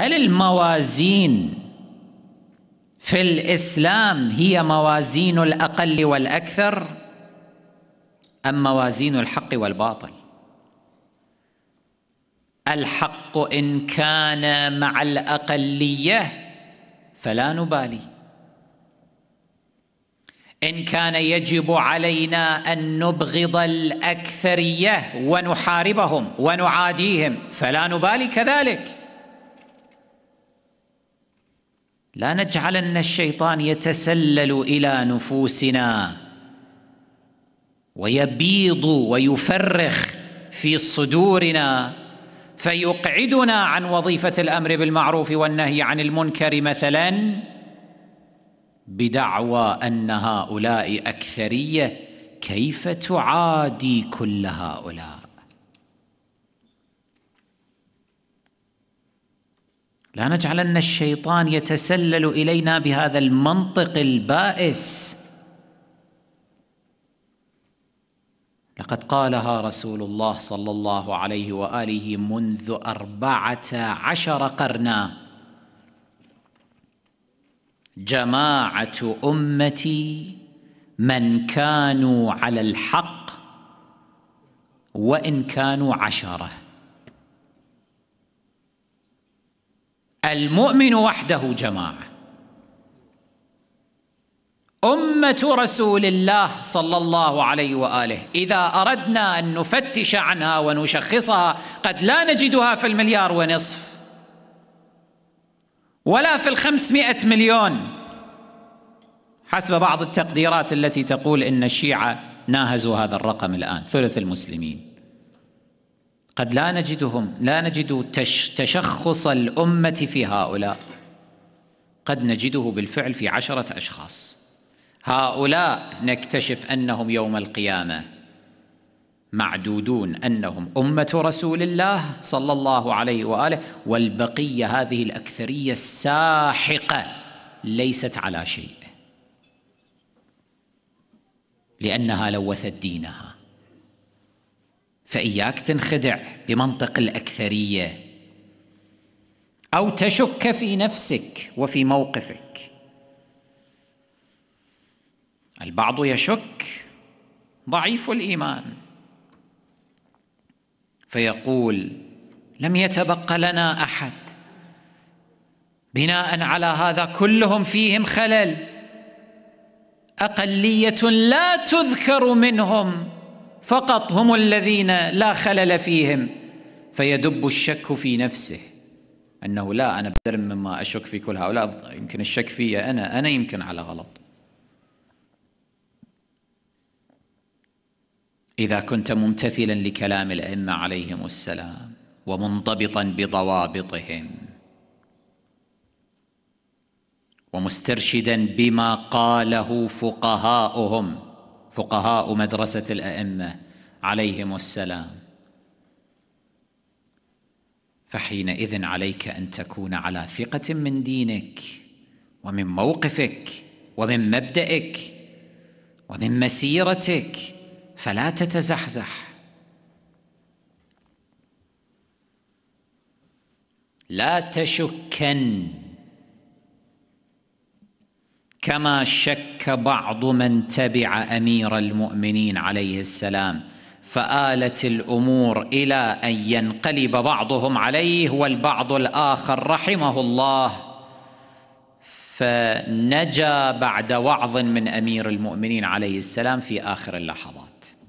هل الموازين في الاسلام هي موازين الاقل والاكثر ام موازين الحق والباطل الحق ان كان مع الاقليه فلا نبالي ان كان يجب علينا ان نبغض الاكثريه ونحاربهم ونعاديهم فلا نبالي كذلك لا نجعلن الشيطان يتسلل الى نفوسنا ويبيض ويفرخ في صدورنا فيقعدنا عن وظيفه الامر بالمعروف والنهي عن المنكر مثلا بدعوى ان هؤلاء اكثريه كيف تعادي كل هؤلاء لا نجعلن الشيطان يتسلل الينا بهذا المنطق البائس لقد قالها رسول الله صلى الله عليه واله منذ اربعه عشر قرنا جماعه امتي من كانوا على الحق وان كانوا عشره المؤمن وحده جماعه امه رسول الله صلى الله عليه واله اذا اردنا ان نفتش عنها ونشخصها قد لا نجدها في المليار ونصف ولا في الخمسمائه مليون حسب بعض التقديرات التي تقول ان الشيعه ناهزوا هذا الرقم الان ثلث المسلمين قد لا نجدهم لا نجد تشخص الأمة في هؤلاء قد نجده بالفعل في عشرة أشخاص هؤلاء نكتشف أنهم يوم القيامة معدودون أنهم أمة رسول الله صلى الله عليه وآله والبقية هذه الأكثرية الساحقة ليست على شيء لأنها لوثت دينها فإياك تنخدع بمنطق الأكثرية أو تشك في نفسك وفي موقفك البعض يشك ضعيف الإيمان فيقول لم يتبق لنا أحد بناء على هذا كلهم فيهم خلل أقلية لا تذكر منهم فقط هم الذين لا خلل فيهم فيدب الشك في نفسه أنه لا أنا بدر مما أشك في كل هؤلاء يمكن الشك في أنا أنا يمكن على غلط إذا كنت ممتثلا لكلام الأئمة عليهم السلام ومنضبطا بضوابطهم ومسترشدا بما قاله فقهاؤهم فقهاء مدرسة الأئمة عليهم السلام فحينئذ عليك أن تكون على ثقة من دينك ومن موقفك ومن مبدئك ومن مسيرتك فلا تتزحزح لا تشكن كما شك بعض من تبع امير المؤمنين عليه السلام فالت الامور الى ان ينقلب بعضهم عليه والبعض الاخر رحمه الله فنجا بعد وعظ من امير المؤمنين عليه السلام في اخر اللحظات